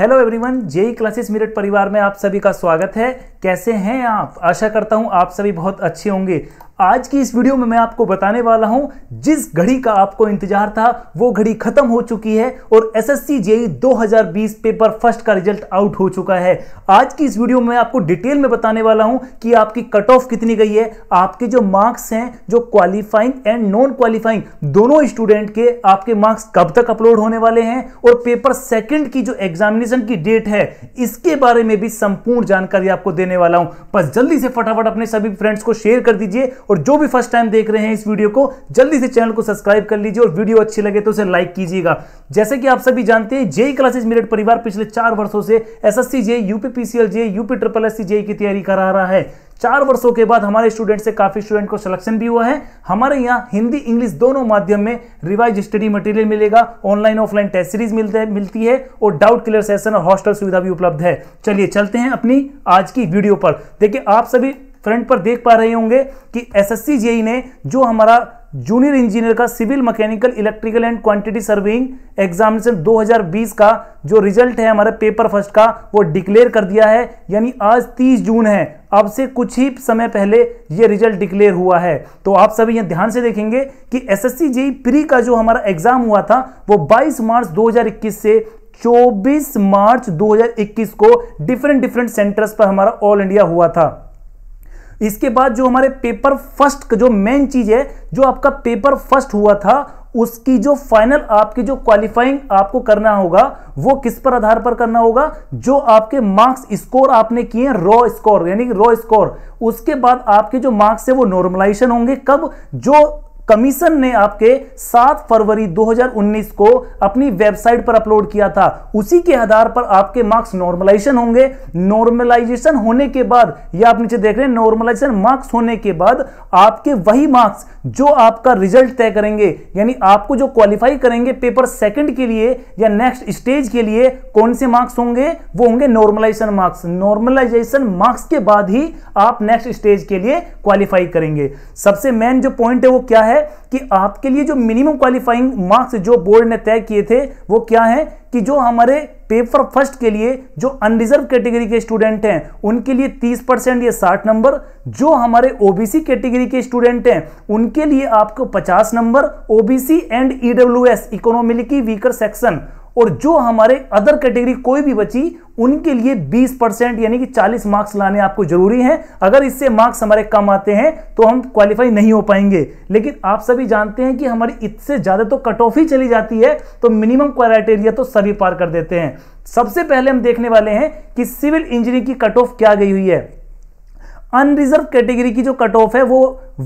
hello everyone JE classes Meerut परिवार में आप सभी का स्वागत है कैसे हैं आप आशा करता हूं आप सभी बहुत अच्छे होंगे आज की इस वीडियो में मैं आपको बताने वाला हूं जिस घड़ी का आपको इंतजार था वो घड़ी खत्म हो चुकी है और S SSC JE 2020 paper first का रिजल्ट आउट हो चुका है आज की इस वीडियो में आपको डिटेल में बताने वाला हूं कि आपकी कट ऑफ कितनी गई है आपके जो मार्क्स हैं जो क्वालिफाइंग एंड नॉन क्वालिफाइंग दोनों स्टूडेंट के आपके मार्क्स कब तक अपलोड होने वाले हैं और पेपर सेकेंड की जो एग्जामिनेशन की डेट है इसके बारे में भी संपूर्ण जानकारी आपको देने वाला हूं बस जल्दी से फटाफट अपने सभी फ्रेंड्स को शेयर कर दीजिए और जो भी फर्स्ट टाइम देख रहे हैं इस वीडियो को जल्दी से चैनल को सब्सक्राइब कर लीजिए और वीडियो अच्छी लगे तो उसे लाइक कीजिएगा जैसे कि आप सभी जानते हैं जेई क्लासेज मेरिट परिवार पिछले चार वर्षों से S SSC JE UP PCL J UP triple S C J की तैयारी करा रहा है चार वर्षों के बाद हमारे स्टूडेंट से काफ़ी स्टूडेंट को सिलेक्शन भी हुआ है हमारे यहाँ हिंदी इंग्लिश दोनों माध्यम में रिवाइज स्टडी मटेरियल मिलेगा ऑनलाइन ऑफलाइन टेस्ट सीरीज मिलते मिलती है और डाउट क्लियर सेशन और हॉस्टल सुविधा भी उपलब्ध है चलिए चलते हैं अपनी आज की वीडियो पर देखिए आप सभी फ्रंट पर देख पा रहे होंगे कि एसएससी जेई ने जो हमारा जूनियर इंजीनियर का civil mechanical electrical and quantity surveying examination 2020 का जो रिजल्ट है हमारे पेपर फर्स्ट का वो डिक्लेयर कर दिया है यानी आज 30 जून है अब से कुछ ही समय पहले ये रिजल्ट डिक्लेयर हुआ है तो आप सभी ये ध्यान से देखेंगे कि एसएससी जेई प्री का जो हमारा एग्जाम हुआ था वो 22 मार्च 2021 से 24 मार्च 2021 को डिफरेंट डिफरेंट सेंटर्स पर हमारा ऑल इंडिया हुआ था इसके बाद जो हमारे पेपर फर्स्ट जो मेन चीज है जो आपका पेपर फर्स्ट हुआ था उसकी जो फाइनल आपकी जो क्वालिफाइंग आपको करना होगा वो किस पर आधार पर करना होगा जो आपके मार्क्स स्कोर आपने किए रॉ स्कोर यानी रॉ स्कोर उसके बाद आपके जो मार्क्स है वो नॉर्मलाइजेशन होंगे कब जो कमीशन ने आपके 7 फरवरी 2019 को अपनी वेबसाइट पर अपलोड किया था उसी के आधार पर आपके मार्क्स नॉर्मलाइजेशन होंगे नॉर्मलाइजेशन होने के बाद ये आप नीचे देख रहे हैं नॉर्मलाइजेशन मार्क्स होने के बाद आपके वही मार्क्स जो आपका रिजल्ट तय करेंगे यानी आपको जो क्वालिफाई करेंगे पेपर सेकंड के लिए या नेक्स्ट स्टेज के लिए कौन से मार्क्स होंगे वो होंगे नॉर्मलाइजेशन मार्क्स नॉर्मलाइजेशन मार्क्स के बाद ही आप नेक्स्ट स्टेज के लिए क्वालिफाई करेंगे सबसे मेन जो पॉइंट है वो क्या है है कि आपके लिए जो मिनिमम क्वालिफाइंग मार्क्स जो बोर्ड ने तय किए थे वो क्या है कि जो हमारे पेपर फर्स्ट के लिए जो अनरिजर्व कैटेगरी के स्टूडेंट हैं उनके लिए 30 परसेंट या 60 नंबर जो हमारे ओबीसी कैटेगरी के स्टूडेंट हैं उनके लिए आपको 50 number OBC and EWS economically weaker section और जो हमारे अदर कैटेगरी कोई भी बची उनके लिए 20 परसेंट यानी कि 40 मार्क्स लाने आपको जरूरी हैं अगर इससे मार्क्स हमारे कम आते हैं तो हम क्वालिफाई नहीं हो पाएंगे लेकिन आप सभी जानते हैं कि हमारी इससे ज़्यादा तो कट ऑफ ही चली जाती है तो मिनिमम क्राइटेरिया तो सभी पार कर देते हैं सबसे पहले हम देखने वाले हैं कि सिविल इंजीनियरिंग की कट ऑफ क्या गई हुई है अनरिजर्व कैटेगरी की जो कट ऑफ है वो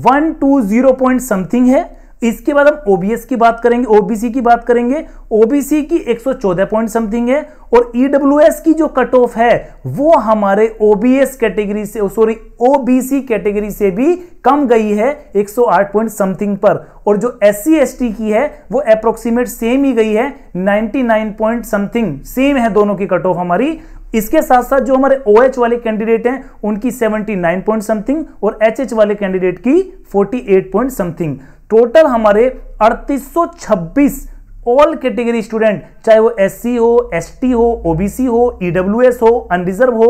one two zero point something है इसके बाद हम ओबीएस की बात करेंगे ओबीसी की बात करेंगे ओबीसी की 114 पॉइंट समथिंग है और ईडब्ल्यूएस e की जो कट ऑफ है वो हमारे ओबीएस कैटेगरी से सॉरी ओबीसी कैटेगरी से भी कम गई है 108 पॉइंट समथिंग पर और जो एस सी की है वो अप्रोक्सीमेट सेम ही गई है 99 पॉइंट समथिंग सेम है दोनों की कट ऑफ हमारी इसके साथ साथ जो हमारे ओ OH वाले कैंडिडेट हैं उनकी 79 पॉइंट समथिंग और एच वाले कैंडिडेट की 48 पॉइंट समथिंग टोटल हमारे अड़तीस ऑल कैटेगरी स्टूडेंट चाहे वो एस हो एस हो ओबीसी हो ईडब्ल्यू e हो अनरिजर्व हो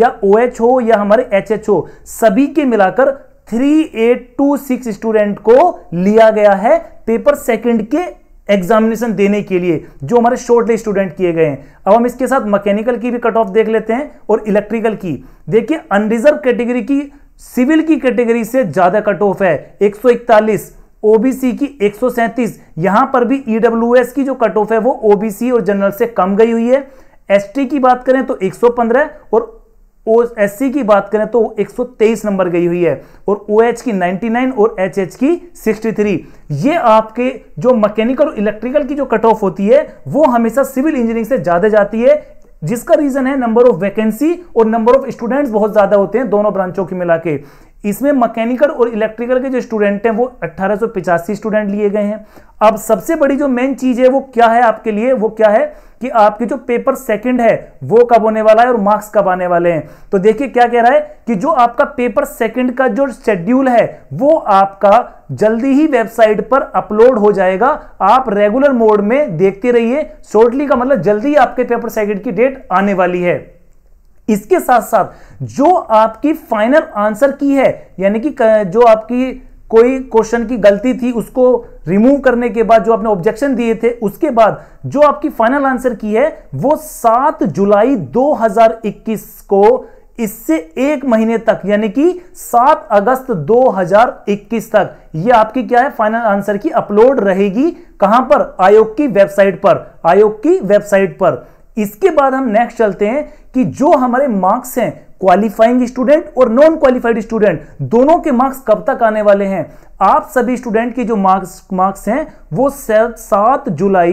या ओ OH हो या हमारे एच हो सभी के मिलाकर 3826 स्टूडेंट को लिया गया है पेपर सेकंड के एग्जामिनेशन देने के लिए जो हमारे शॉर्ट लिस्ट स्टूडेंट किए गए हैं अब हम इसके साथ मैकेनिकल की भी कट ऑफ देख लेते हैं और इलेक्ट्रिकल की देखिए अनरिजर्व कैटेगरी की सिविल की कैटेगरी से ज्यादा कट ऑफ है 141 ओबीसी की 137 यहां पर भी ईडब्ल्यूएस e की जो कट ऑफ है वो ओबीसी और जनरल से कम गई हुई है एसटी की बात करें तो 115 और एस की बात करें तो 123 नंबर गई हुई है और ओ OH की 99 और एच OH की 63 ये आपके जो मैकेनिकल और इलेक्ट्रिकल की जो कट ऑफ होती है वो हमेशा सिविल इंजीनियरिंग से ज्यादा जाती है जिसका रीजन है नंबर ऑफ वैकेंसी और नंबर ऑफ स्टूडेंट्स बहुत ज्यादा होते हैं दोनों ब्रांचों की मिला के इसमें मैकेनिकल और इलेक्ट्रिकल के जो स्टूडेंट हैं वो अट्ठारह स्टूडेंट लिए गए हैं अब सबसे बड़ी जो मेन चीज है वो क्या है आपके लिए वो क्या है कि आपके जो पेपर सेकंड है वो कब होने वाला है और मार्क्स कब आने वाले हैं तो देखिए क्या कह रहा है कि जो आपका पेपर सेकंड का जो शेड्यूल है वो आपका जल्दी ही वेबसाइट पर अपलोड हो जाएगा आप रेगुलर मोड में देखते रहिए शॉर्टली का मतलब जल्दी आपके पेपर सेकंड की डेट आने वाली है इसके साथ साथ जो आपकी फाइनल आंसर की है यानी कि जो आपकी कोई क्वेश्चन की गलती थी उसको रिमूव करने के बाद जो आपने ऑब्जेक्शन दिए थे उसके बाद जो आपकी फाइनल आंसर की है वो 7 जुलाई 2021 को इससे एक महीने तक यानी कि 7 अगस्त 2021 तक ये आपकी क्या है फाइनल आंसर की अपलोड रहेगी कहां पर आयोग की वेबसाइट पर आयोग की वेबसाइट पर इसके बाद हम नेक्स्ट चलते हैं कि जो हमारे मार्क्स हैं क्वालिफाइंग स्टूडेंट और नॉन क्वालिफाइड स्टूडेंट दोनों के मार्क्स कब तक आने वाले हैं आप सभी स्टूडेंट के जो मार्क्स मार्क्स हैं वो सात जुलाई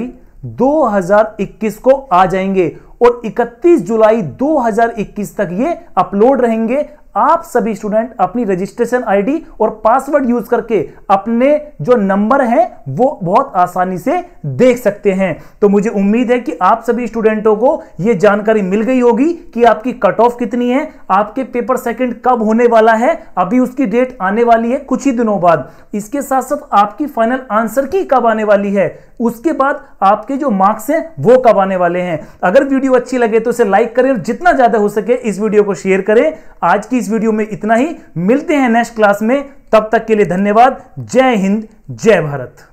2021 को आ जाएंगे और 31 जुलाई 2021 तक ये अपलोड रहेंगे आप सभी स्टूडेंट अपनी रजिस्ट्रेशन आईडी और पासवर्ड यूज करके अपने जो नंबर हैं वो बहुत आसानी से देख सकते हैं तो मुझे उम्मीद है कि आप सभी स्टूडेंटों को ये जानकारी मिल गई होगी कि आपकी कट ऑफ कितनी है आपके पेपर सेकंड कब होने वाला है अभी उसकी डेट आने वाली है कुछ ही दिनों बाद इसके साथ साथ आपकी फाइनल आंसर की कब आने वाली है उसके बाद आपके जो मार्क्स हैं वो कब आने वाले हैं अगर वीडियो अच्छी लगे तो इसे लाइक करें और जितना ज़्यादा हो सके इस वीडियो को शेयर करें आज की इस वीडियो में इतना ही मिलते हैं नेक्स्ट क्लास में तब तक के लिए धन्यवाद जय हिंद जय भारत